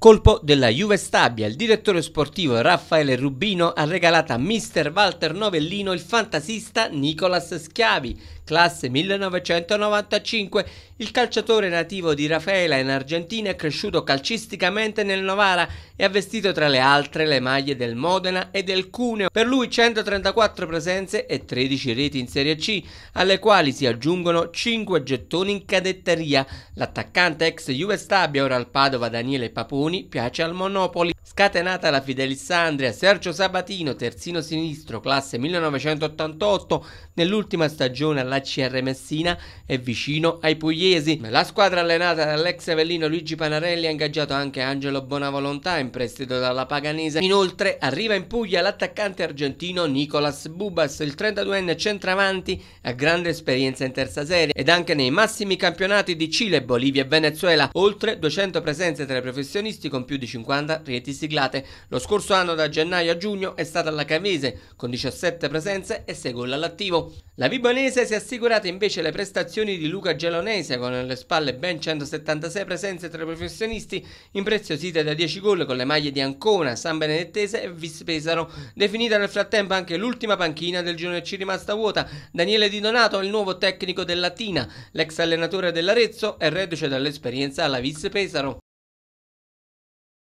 Colpo della Juve Stabia, il direttore sportivo Raffaele Rubino ha regalato a Mr. Walter Novellino il fantasista Nicolas Schiavi, classe 1995, il calciatore nativo di Rafaela in Argentina è cresciuto calcisticamente nel Novara e ha vestito tra le altre le maglie del Modena e del Cuneo. Per lui 134 presenze e 13 reti in Serie C, alle quali si aggiungono 5 gettoni in cadetteria. L'attaccante ex Juve Stabia, ora al Padova Daniele Paponi, piace al Monopoli. Scatenata la Fidelissandria, Sergio Sabatino, terzino sinistro, classe 1988, nell'ultima stagione all'ACR Messina è vicino ai pugliesi. La squadra allenata dall'ex Avellino Luigi Panarelli ha ingaggiato anche Angelo Bonavolontà in prestito dalla Paganese. Inoltre arriva in Puglia l'attaccante argentino Nicolas Bubas, il 32enne centravanti, ha grande esperienza in terza serie ed anche nei massimi campionati di Cile, Bolivia e Venezuela, oltre 200 presenze tra i professionisti con più di 50 reti siglate. Lo scorso anno da gennaio a giugno è stata la Cavese con 17 presenze e 6 gol all'attivo. La Vibonese si è assicurata invece le prestazioni di Luca Gelonese con alle spalle ben 176 presenze tra i professionisti impreziosite da 10 gol con le maglie di Ancona, San Benedettese e Vispesaro. Definita nel frattempo anche l'ultima panchina del giorno C rimasta vuota. Daniele Di Donato è il nuovo tecnico della Tina. L'ex allenatore dell'Arezzo è reduce dall'esperienza alla Vispesaro.